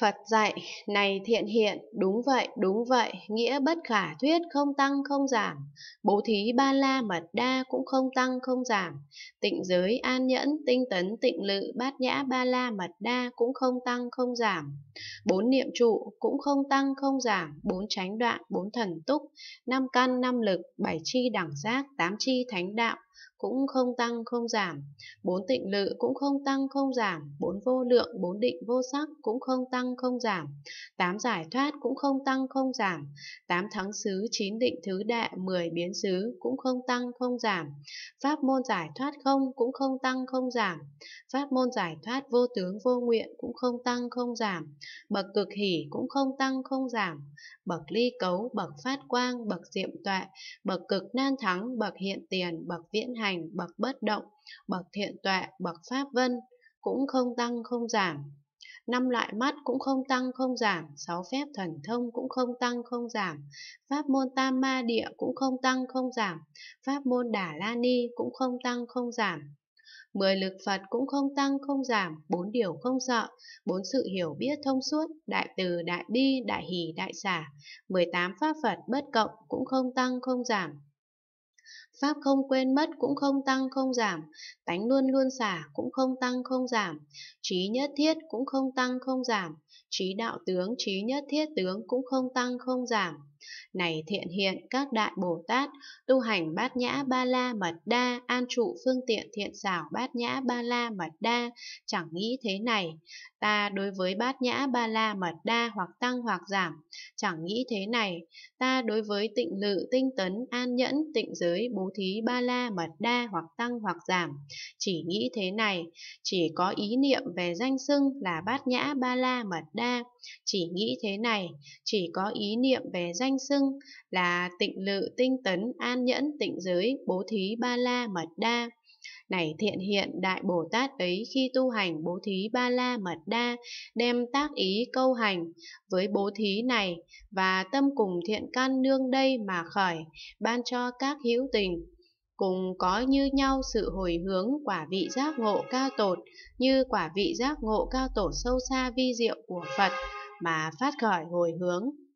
Phật dạy, này thiện hiện, đúng vậy, đúng vậy, nghĩa bất khả thuyết không tăng không giảm, bố thí ba la mật đa cũng không tăng không giảm, tịnh giới an nhẫn, tinh tấn, tịnh lự, bát nhã ba la mật đa cũng không tăng không giảm, bốn niệm trụ cũng không tăng không giảm, bốn tránh đoạn, bốn thần túc, năm căn, năm lực, bảy chi đẳng giác, tám chi thánh đạo, cũng không tăng không giảm, bốn tịnh lự cũng không tăng không giảm, bốn vô lượng, bốn định vô sắc cũng không tăng không giảm, tám giải thoát cũng không tăng không giảm, tám thắng xứ, chín định thứ đệ, mười biến xứ cũng không tăng không giảm, pháp môn giải thoát không cũng không tăng không giảm, pháp môn giải thoát vô tướng vô nguyện cũng không tăng không giảm, bậc cực hỷ cũng không tăng không giảm, bậc ly cấu, bậc phát quang, bậc diệm tuệ, bậc cực nan thắng, bậc hiện tiền, bậc viện diễn hành, bậc bất động, bậc thiện tuệ, bậc pháp vân, cũng không tăng không giảm. Năm loại mắt cũng không tăng không giảm, sáu phép thần thông cũng không tăng không giảm, pháp môn tam ma địa cũng không tăng không giảm, pháp môn đà la ni cũng không tăng không giảm. Mười lực Phật cũng không tăng không giảm, bốn điều không sợ, bốn sự hiểu biết thông suốt, đại từ, đại bi, đại hỷ, đại xả. mười tám pháp Phật bất cộng cũng không tăng không giảm, Pháp không quên mất cũng không tăng không giảm, tánh luôn luôn xả cũng không tăng không giảm, trí nhất thiết cũng không tăng không giảm, trí đạo tướng trí nhất thiết tướng cũng không tăng không giảm. Này thiện hiện các đại Bồ Tát, tu hành bát nhã ba la mật đa, an trụ phương tiện thiện xảo bát nhã ba la mật đa, chẳng nghĩ thế này. Ta đối với bát nhã ba la mật đa hoặc tăng hoặc giảm, chẳng nghĩ thế này. Ta đối với tịnh lự, tinh tấn, an nhẫn, tịnh giới, bố thí ba la mật đa hoặc tăng hoặc giảm, chỉ nghĩ thế này. Chỉ có ý niệm về danh xưng là bát nhã ba la mật đa, chỉ nghĩ thế này. Chỉ có ý niệm về danh danh xưng là tịnh lự, tinh tấn, an nhẫn, tịnh giới, bố thí, ba la, mật đa. Này thiện hiện Đại Bồ Tát ấy khi tu hành bố thí ba la mật đa, đem tác ý câu hành với bố thí này và tâm cùng thiện căn nương đây mà khởi, ban cho các hữu tình. Cùng có như nhau sự hồi hướng quả vị giác ngộ cao tột, như quả vị giác ngộ cao tột sâu xa vi diệu của Phật mà phát khởi hồi hướng.